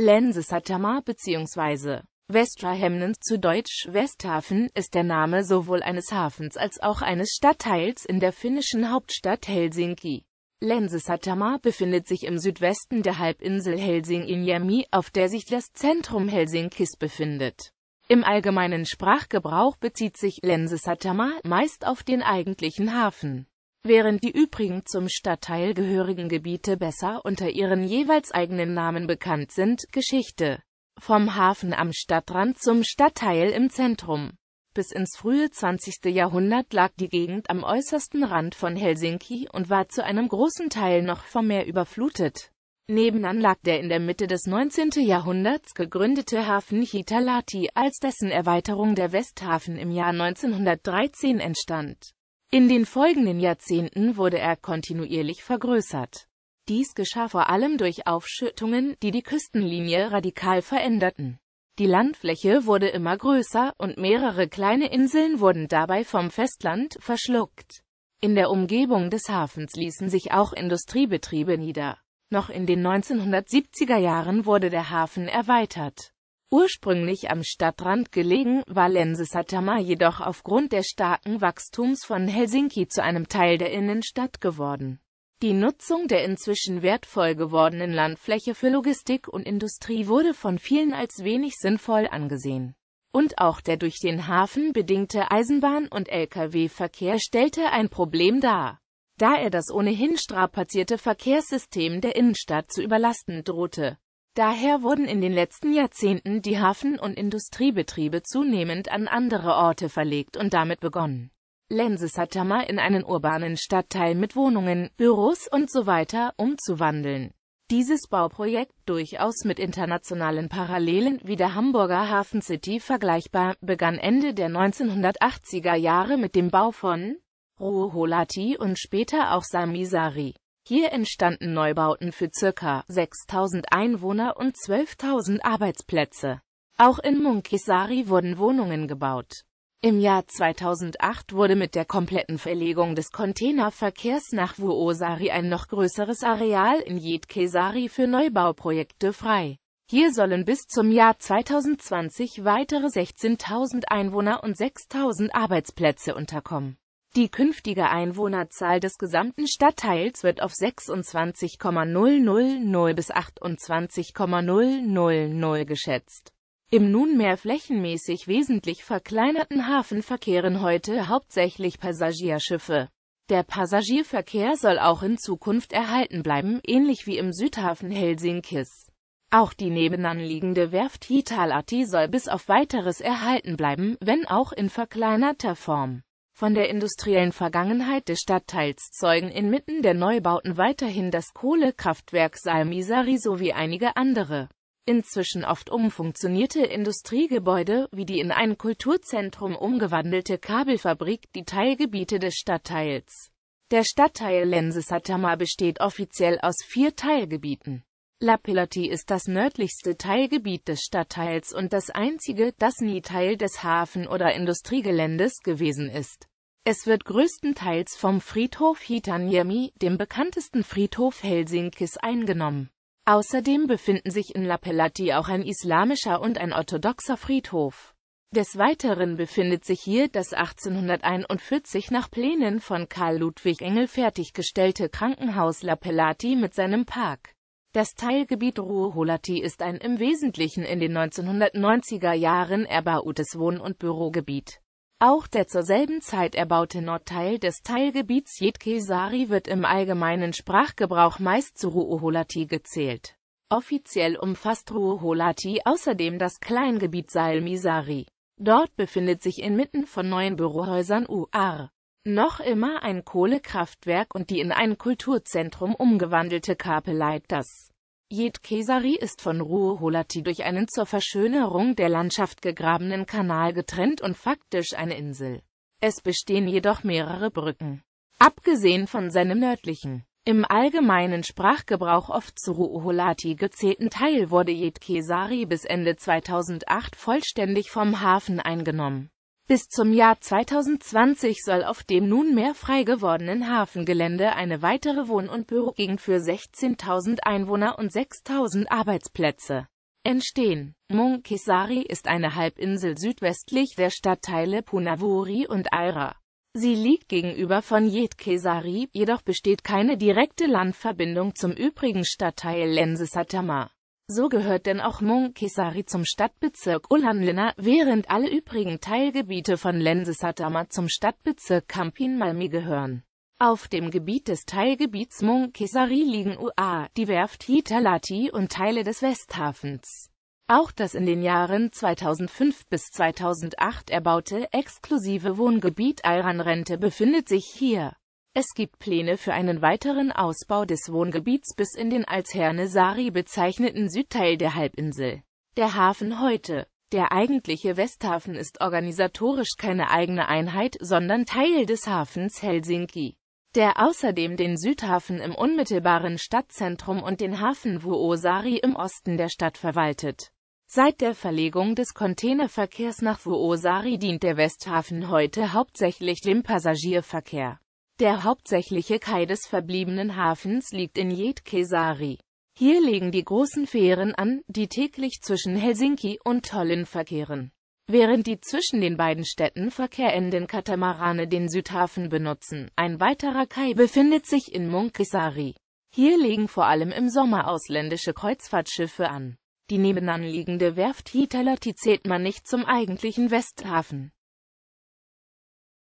Lensesatama Hatama bzw. Westrahemnens zu Deutsch Westhafen ist der Name sowohl eines Hafens als auch eines Stadtteils in der finnischen Hauptstadt Helsinki. Lensesatama befindet sich im Südwesten der Halbinsel helsinki Helsinginjami, auf der sich das Zentrum Helsinkis befindet. Im allgemeinen Sprachgebrauch bezieht sich Lensesatama meist auf den eigentlichen Hafen während die übrigen zum Stadtteil gehörigen Gebiete besser unter ihren jeweils eigenen Namen bekannt sind. Geschichte Vom Hafen am Stadtrand zum Stadtteil im Zentrum bis ins frühe 20. Jahrhundert lag die Gegend am äußersten Rand von Helsinki und war zu einem großen Teil noch vom Meer überflutet. Nebenan lag der in der Mitte des 19. Jahrhunderts gegründete Hafen Hitalati, als dessen Erweiterung der Westhafen im Jahr 1913 entstand. In den folgenden Jahrzehnten wurde er kontinuierlich vergrößert. Dies geschah vor allem durch Aufschüttungen, die die Küstenlinie radikal veränderten. Die Landfläche wurde immer größer und mehrere kleine Inseln wurden dabei vom Festland verschluckt. In der Umgebung des Hafens ließen sich auch Industriebetriebe nieder. Noch in den 1970er Jahren wurde der Hafen erweitert. Ursprünglich am Stadtrand gelegen, war Länsisattama jedoch aufgrund der starken Wachstums von Helsinki zu einem Teil der Innenstadt geworden. Die Nutzung der inzwischen wertvoll gewordenen Landfläche für Logistik und Industrie wurde von vielen als wenig sinnvoll angesehen. Und auch der durch den Hafen bedingte Eisenbahn- und Lkw-Verkehr stellte ein Problem dar, da er das ohnehin strapazierte Verkehrssystem der Innenstadt zu überlasten drohte. Daher wurden in den letzten Jahrzehnten die Hafen- und Industriebetriebe zunehmend an andere Orte verlegt und damit begonnen, Lensesatama in einen urbanen Stadtteil mit Wohnungen, Büros und so weiter umzuwandeln. Dieses Bauprojekt, durchaus mit internationalen Parallelen wie der Hamburger Hafen City vergleichbar, begann Ende der 1980er Jahre mit dem Bau von Ruholati und später auch Samisari. Hier entstanden Neubauten für ca. 6.000 Einwohner und 12.000 Arbeitsplätze. Auch in Munkisari wurden Wohnungen gebaut. Im Jahr 2008 wurde mit der kompletten Verlegung des Containerverkehrs nach Vuosari ein noch größeres Areal in Jedkesari für Neubauprojekte frei. Hier sollen bis zum Jahr 2020 weitere 16.000 Einwohner und 6.000 Arbeitsplätze unterkommen die künftige Einwohnerzahl des gesamten Stadtteils wird auf 26,000 bis 28,000 geschätzt. Im nunmehr flächenmäßig wesentlich verkleinerten Hafen verkehren heute hauptsächlich Passagierschiffe. Der Passagierverkehr soll auch in Zukunft erhalten bleiben, ähnlich wie im Südhafen Helsinkis. Auch die nebenanliegende Werft Hitalati soll bis auf Weiteres erhalten bleiben, wenn auch in verkleinerter Form von der industriellen Vergangenheit des Stadtteils zeugen inmitten der Neubauten weiterhin das Kohlekraftwerk Salmisari sowie einige andere. Inzwischen oft umfunktionierte Industriegebäude wie die in ein Kulturzentrum umgewandelte Kabelfabrik die Teilgebiete des Stadtteils. Der Stadtteil Lensesatama besteht offiziell aus vier Teilgebieten. La Lapiloti ist das nördlichste Teilgebiet des Stadtteils und das einzige, das nie Teil des Hafen- oder Industriegeländes gewesen ist. Es wird größtenteils vom Friedhof Hietaniemi, dem bekanntesten Friedhof Helsinkis, eingenommen. Außerdem befinden sich in Lapelati auch ein islamischer und ein orthodoxer Friedhof. Des Weiteren befindet sich hier das 1841 nach Plänen von Karl Ludwig Engel fertiggestellte Krankenhaus Lapelati mit seinem Park. Das Teilgebiet Ruholati ist ein im Wesentlichen in den 1990er Jahren erbautes Wohn- und Bürogebiet. Auch der zur selben Zeit erbaute Nordteil des Teilgebiets Yedkesari wird im allgemeinen Sprachgebrauch meist zu Ruoholati gezählt. Offiziell umfasst Ruoholati außerdem das Kleingebiet Salmisari. Dort befindet sich inmitten von neuen Bürohäusern UR noch immer ein Kohlekraftwerk und die in ein Kulturzentrum umgewandelte Kapeleit, das Jedkesari ist von Ruoholati durch einen zur Verschönerung der Landschaft gegrabenen Kanal getrennt und faktisch eine Insel. Es bestehen jedoch mehrere Brücken. Abgesehen von seinem nördlichen, im allgemeinen Sprachgebrauch oft zu Ruoholati gezählten Teil wurde Jedkesari bis Ende 2008 vollständig vom Hafen eingenommen. Bis zum Jahr 2020 soll auf dem nunmehr frei gewordenen Hafengelände eine weitere Wohn- und Bürogegend für 16.000 Einwohner und 6.000 Arbeitsplätze entstehen. Mungisari ist eine Halbinsel südwestlich der Stadtteile Punavuri und Aira. Sie liegt gegenüber von Jedkesari, jedoch besteht keine direkte Landverbindung zum übrigen Stadtteil Lensesatama. So gehört denn auch Monkesari zum Stadtbezirk Ulanlina, während alle übrigen Teilgebiete von Lensesatama zum Stadtbezirk Kampin-Malmi gehören. Auf dem Gebiet des Teilgebiets Monkesari liegen UA, die Werft Hitalati und Teile des Westhafens. Auch das in den Jahren 2005 bis 2008 erbaute, exklusive Wohngebiet Alranrente befindet sich hier. Es gibt Pläne für einen weiteren Ausbau des Wohngebiets bis in den als Herne-Sari bezeichneten Südteil der Halbinsel. Der Hafen heute der eigentliche Westhafen ist organisatorisch keine eigene Einheit, sondern Teil des Hafens Helsinki, der außerdem den Südhafen im unmittelbaren Stadtzentrum und den Hafen Vuosaari im Osten der Stadt verwaltet. Seit der Verlegung des Containerverkehrs nach Vuosaari dient der Westhafen heute hauptsächlich dem Passagierverkehr. Der hauptsächliche Kai des verbliebenen Hafens liegt in Jytkesaari. Hier legen die großen Fähren an, die täglich zwischen Helsinki und Tallinn verkehren. Während die zwischen den beiden Städten verkehrenden Katamarane den Südhafen benutzen, ein weiterer Kai befindet sich in Munkisari. Hier legen vor allem im Sommer ausländische Kreuzfahrtschiffe an. Die nebenanliegende Werft Hitalati zählt man nicht zum eigentlichen Westhafen.